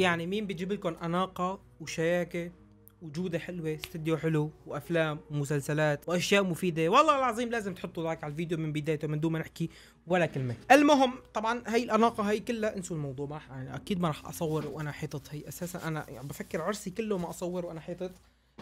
يعني مين بيجيب لكم اناقه وشياكه وجودة حلوة استديو حلو وأفلام ومسلسلات وأشياء مفيدة والله العظيم لازم تحطوا لايك على الفيديو من بدايته من دون ما نحكي ولا كلمة المهم طبعا هي الأناقة هي كلها انسوا الموضوع ما يعني أكيد ما راح أصور وأنا حيطت هي أساسا أنا يعني بفكر عرسي كله ما أصور وأنا حيطت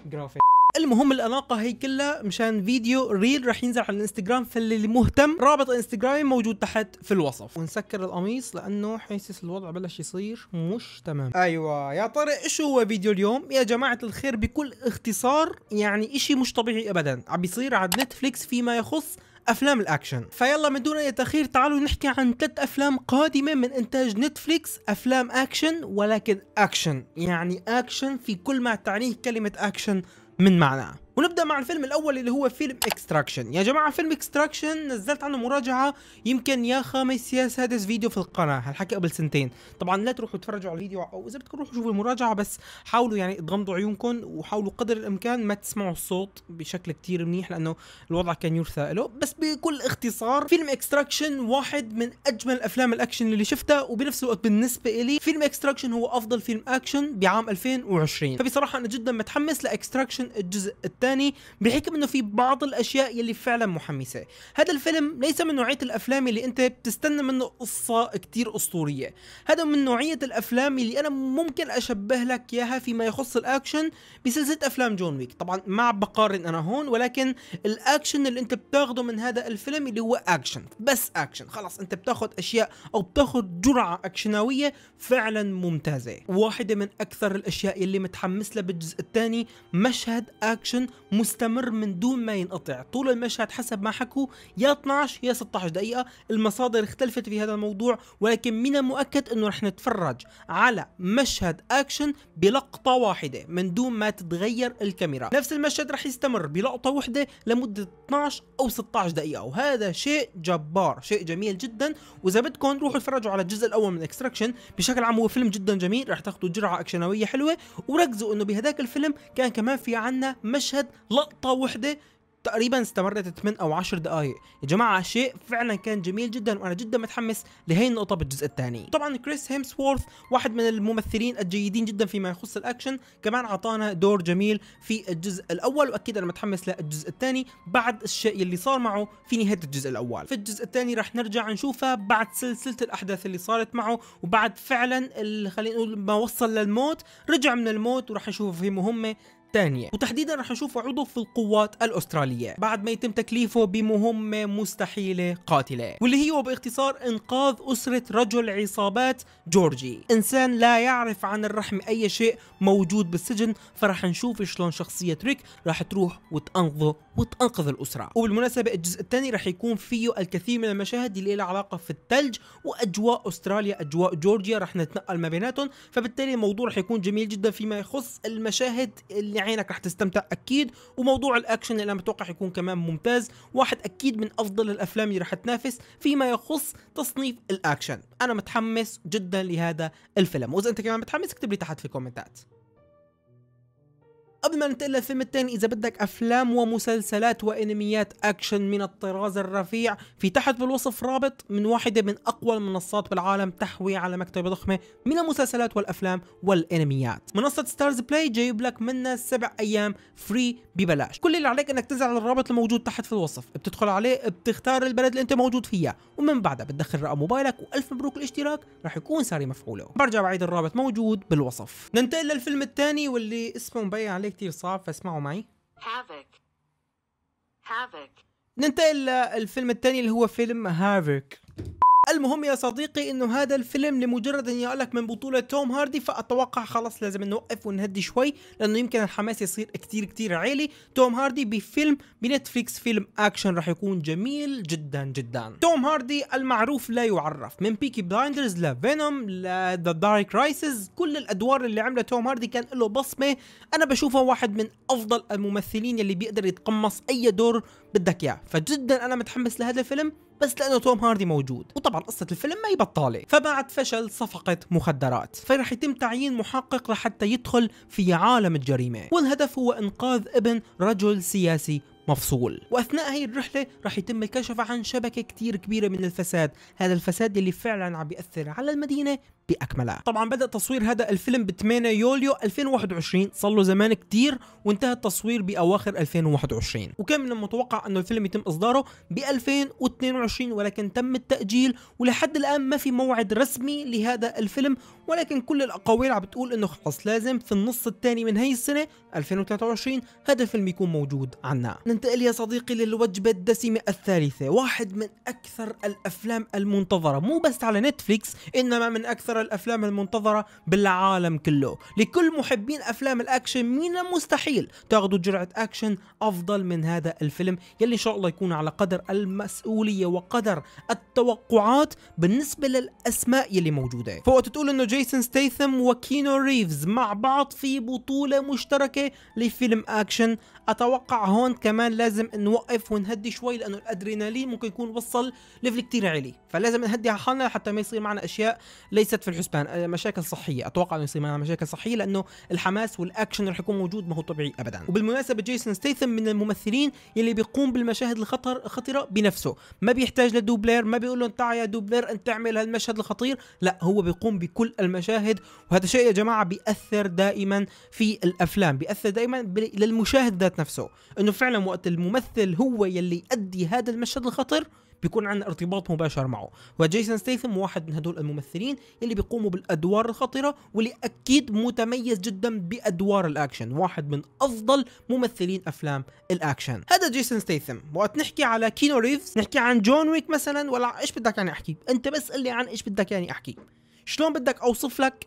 جرافيك المهم الاناقه هي كلها مشان فيديو ريل رح ينزل على الانستغرام فاللي مهتم رابط انستغرامي موجود تحت في الوصف ونسكر القميص لانه حاسس الوضع بلش يصير مش تمام ايوه يا ترى ايش هو فيديو اليوم يا جماعه الخير بكل اختصار يعني اشي مش طبيعي ابدا عم بيصير على نتفليكس فيما يخص افلام الاكشن فيلا من دون اي تاخير تعالوا نحكي عن ثلاث افلام قادمه من انتاج نتفليكس افلام اكشن ولكن اكشن يعني اكشن في كل ما تعنيه كلمه اكشن من معنى ونبدا مع الفيلم الاول اللي هو فيلم اكستراكشن يا جماعه فيلم اكستراكشن نزلت عنه مراجعه يمكن يا خامس يا سادس فيديو في القناه هالحكي قبل سنتين طبعا لا تروحوا تفرجوا على الفيديو او اذا بدكم روحوا شوفوا المراجعه بس حاولوا يعني تغمضوا عيونكم وحاولوا قدر الامكان ما تسمعوا الصوت بشكل كتير منيح لانه الوضع كان يرثى له بس بكل اختصار فيلم اكستراكشن واحد من اجمل افلام الاكشن اللي شفتها وبنفس الوقت بالنسبه لي فيلم اكستراكشن هو افضل فيلم اكشن بعام 2020 فبصراحه انا جدا متحمس لاكستراكشن سيزون الجزء الثاني بحكم انه في بعض الاشياء يلي فعلا محمسه هذا الفيلم ليس من نوعيه الافلام اللي انت بتستنى منه قصه كتير اسطوريه هذا من نوعيه الافلام اللي انا ممكن اشبه لك اياها فيما يخص الاكشن بسلسله افلام جون ويك طبعا ما عم بقارن انا هون ولكن الاكشن اللي انت بتاخده من هذا الفيلم اللي هو اكشن بس اكشن خلاص انت بتاخذ اشياء او بتاخذ جرعه اكشناويه فعلا ممتازه واحده من اكثر الاشياء اللي متحمس لها بالجزء الثاني مشهد مشاهد اكشن مستمر من دون ما ينقطع طول المشهد حسب ما حكوا يا 12 يا 16 دقيقة المصادر اختلفت في هذا الموضوع ولكن من المؤكد انه رح نتفرج على مشهد اكشن بلقطة واحدة من دون ما تتغير الكاميرا نفس المشهد رح يستمر بلقطة واحدة لمدة 12 او 16 دقيقة وهذا شيء جبار شيء جميل جدا واذا بدكم روحوا اتفرجوا على الجزء الاول من اكستراكشن بشكل عام هو فيلم جدا جميل رح تاخذوا جرعة اكشنوية حلوة وركزوا انه بهذاك الفيلم كان كمان في عنا مشهد لقطة وحدة تقريبا استمرت 8 او 10 دقائق يا جماعه شيء فعلا كان جميل جدا وانا جدا متحمس لهي النقطه بالجزء الثاني طبعا كريس هيمسورث واحد من الممثلين الجيدين جدا فيما يخص الاكشن كمان اعطانا دور جميل في الجزء الاول واكيد انا متحمس للجزء الثاني بعد الشيء اللي صار معه في نهايه الجزء الاول في الجزء الثاني رح نرجع نشوفه بعد سلسله الاحداث اللي صارت معه وبعد فعلا خلينا نقول ما وصل للموت رجع من الموت ورح نشوفه في مهمه الثانية وتحديدا رح نشوفه عضو في القوات الأسترالية بعد ما يتم تكليفه بمهمة مستحيلة قاتلة واللي هي باختصار إنقاذ أسرة رجل عصابات جورجي إنسان لا يعرف عن الرحم أي شيء موجود بالسجن فرح نشوف شلون شخصية ريك رح تروح وتأنقذه وتأنقذ الأسرة وبالمناسبة الجزء الثاني رح يكون فيه الكثير من المشاهد اللي لها علاقة في الثلج وأجواء أستراليا أجواء جورجيا رح نتنقل ما بيناتهم فبالتالي الموضوع رح يكون جميل جدا فيما يخص المشاهد اللي عينك رح تستمتع اكيد وموضوع الاكشن اللي انا متوقع يكون كمان ممتاز واحد اكيد من افضل الافلام اللي رح تنافس فيما يخص تصنيف الاكشن انا متحمس جدا لهذا الفيلم واذا انت كمان متحمس اكتب لي تحت في الكومنتات قبل ما ننتقل للفيلم الثاني اذا بدك افلام ومسلسلات وانميات اكشن من الطراز الرفيع في تحت بالوصف رابط من واحده من اقوى المنصات بالعالم تحوي على مكتبه ضخمه من المسلسلات والافلام والانميات منصه ستارز بلاي جايب لك منها سبع ايام فري ببلاش كل اللي عليك انك تنزل على الرابط الموجود تحت في الوصف بتدخل عليه بتختار البلد اللي انت موجود فيها ومن بعدها بتدخل رقم موبايلك والف مبروك الاشتراك راح يكون ساري مفعوله برجع بعيد الرابط موجود بالوصف ننتقل للفيلم الثاني واللي اسمه مبين عليك كتير صعب فاسمعوا معي هافك هافك ننتقل للفيلم الثاني اللي هو فيلم هافك المهم يا صديقي انه هذا الفيلم لمجرد ان يقلك من بطولة توم هاردي فاتوقع خلاص لازم نوقف ونهدي شوي لانه يمكن الحماس يصير كتير كتير عالي توم هاردي بفيلم بنتفليكس فيلم اكشن راح يكون جميل جدا جدا توم هاردي المعروف لا يعرف من بيكي بلايندرز لفينوم لذا دارك رايسز كل الادوار اللي عملها توم هاردي كان له بصمة انا بشوفه واحد من افضل الممثلين اللي بيقدر يتقمص اي دور بدك اياه فجدا انا متحمس لهذا الفيلم بس لانه توم هاردي موجود وطبعا قصه الفيلم ما هي بطاله فبعد فشل صفقه مخدرات فرح يتم تعيين محقق لحتى يدخل في عالم الجريمه والهدف هو انقاذ ابن رجل سياسي مفصول واثناء هي الرحله راح يتم الكشف عن شبكه كتير كبيره من الفساد هذا الفساد اللي فعلا عم بياثر على المدينه باكملها طبعا بدا تصوير هذا الفيلم ب 8 يوليو 2021 صار له زمان كتير وانتهى التصوير باواخر 2021 وكان من المتوقع انه الفيلم يتم اصداره ب 2022 ولكن تم التاجيل ولحد الان ما في موعد رسمي لهذا الفيلم ولكن كل الاقاويل عم بتقول انه خلص لازم في النص الثاني من هي السنه 2023 هذا الفيلم يكون موجود عنا ننتقل يا صديقي للوجبه الدسمه الثالثه واحد من اكثر الافلام المنتظره مو بس على نتفليكس انما من اكثر أكثر الأفلام المنتظرة بالعالم كله لكل محبين أفلام الأكشن من المستحيل تاخذوا جرعة أكشن أفضل من هذا الفيلم يلي إن شاء الله يكون على قدر المسؤولية وقدر التوقعات بالنسبة للأسماء يلي موجودة فوقت تقول أنه جيسون ستيثم وكينو ريفز مع بعض في بطولة مشتركة لفيلم أكشن أتوقع هون كمان لازم نوقف ونهدي شوي لأنه الأدرينالين ممكن يكون وصل ليفل كتير عالي فلازم نهدي على حالنا حتى ما يصير معنا أشياء ليست في الحسبان آه، مشاكل صحيه اتوقع انه يصير معها مشاكل صحيه لانه الحماس والاكشن رح يكون موجود ما هو طبيعي ابدا وبالمناسبه جيسون ستيثم من الممثلين يلي بيقوم بالمشاهد الخطر خطره بنفسه ما بيحتاج لدوبلير ما بيقول له تعال يا دوبلير انت تعمل هالمشهد الخطير لا هو بيقوم بكل المشاهد وهذا شيء يا جماعه بياثر دائما في الافلام بياثر دائما للمشاهد ذات نفسه انه فعلا وقت الممثل هو يلي يؤدي هذا المشهد الخطر بيكون عندنا ارتباط مباشر معه وجيسون ستيثم واحد من هدول الممثلين اللي بيقوموا بالادوار الخطيره واللي اكيد متميز جدا بادوار الاكشن واحد من افضل ممثلين افلام الاكشن هذا جيسون ستيثم وقت نحكي على كينو ريفز نحكي عن جون ويك مثلا ولا ايش بدك يعني احكي انت بس قل لي عن ايش بدك يعني احكي شلون بدك اوصف لك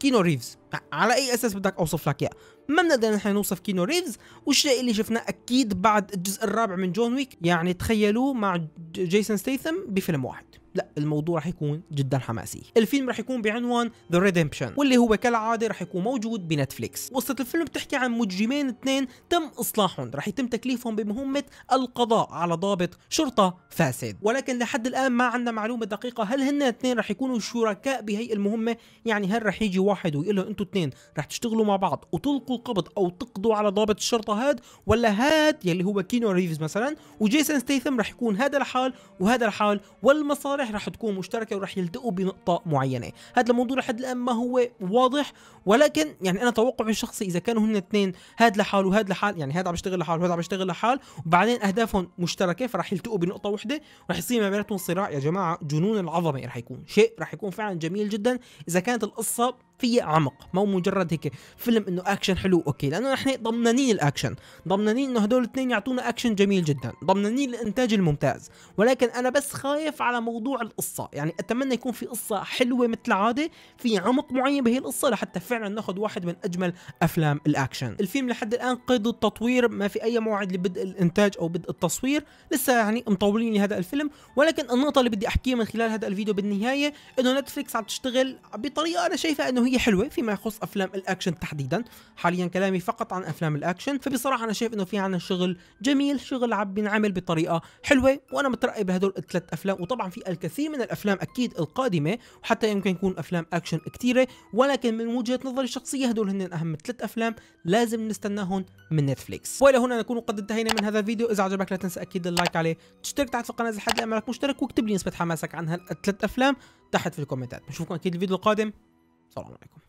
كينو ريفز على اي اساس بدك اوصف لك اياه ما بنقدر نحن نوصف كينو ريفز والشيء اللي شفناه اكيد بعد الجزء الرابع من جون ويك يعني تخيلوه مع جيسون ستيثم بفيلم واحد لا الموضوع رح يكون جدا حماسي الفيلم رح يكون بعنوان ذا ريديمبشن واللي هو كالعاده رح يكون موجود بنتفليكس قصه الفيلم بتحكي عن مجرمين اثنين تم اصلاحهم رح يتم تكليفهم بمهمه القضاء على ضابط شرطه فاسد ولكن لحد الان ما عندنا معلومه دقيقه هل هن اثنين رح يكونوا شركاء بهي المهمه يعني هل رح يجي واحد ويقول لهم انتم اثنين رح تشتغلوا مع بعض وتلقوا القبض او تقضوا على ضابط الشرطه هاد ولا هاد يلي هو كينو ريفز مثلا وجيسون ستيثم رح يكون هذا الحال وهذا الحال والمصالح المسارح راح تكون مشتركه وراح يلتقوا بنقطه معينه هذا الموضوع لحد الان ما هو واضح ولكن يعني انا توقعي الشخصي اذا كانوا هن اثنين هاد لحال وهاد لحال يعني هذا عم يشتغل لحاله وهذا عم يشتغل لحال وبعدين اهدافهم مشتركه فراح يلتقوا بنقطه وحده راح يصير ما بيناتهم صراع يا جماعه جنون العظمه راح يكون شيء راح يكون فعلا جميل جدا اذا كانت القصه في عمق مو مجرد هيك فيلم انه اكشن حلو اوكي لانه نحن ضمنانين الاكشن ضمنانين انه هدول الاثنين يعطونا اكشن جميل جدا ضمنانين الانتاج الممتاز ولكن انا بس خايف على موضوع القصه يعني اتمنى يكون في قصه حلوه مثل العاده في عمق معين بهي القصه لحتى فعلا ناخذ واحد من اجمل افلام الاكشن الفيلم لحد الان قيد التطوير ما في اي موعد لبدء الانتاج او بدء التصوير لسه يعني مطولين لهذا الفيلم ولكن النقطه اللي بدي احكيها من خلال هذا الفيديو بالنهايه انه نتفليكس عم تشتغل بطريقه انا شايفها انه التقنيه حلوه فيما يخص افلام الاكشن تحديدا حاليا كلامي فقط عن افلام الاكشن فبصراحه انا شايف انه في عنا شغل جميل شغل عم بينعمل بطريقه حلوه وانا مترقب بهدول الثلاث افلام وطبعا في الكثير من الافلام اكيد القادمه وحتى يمكن يكون افلام اكشن كثيره ولكن من وجهه نظري الشخصيه هدول هن اهم ثلاث افلام لازم نستناهم من نتفليكس والى هنا نكون قد انتهينا من هذا الفيديو اذا عجبك لا تنسى اكيد اللايك عليه تشترك تحت في القناه اذا حد مشترك واكتب لي نسبه حماسك عن هالثلاث افلام تحت في الكومنتات بنشوفكم اكيد الفيديو القادم Assalamualaikum. alaikum.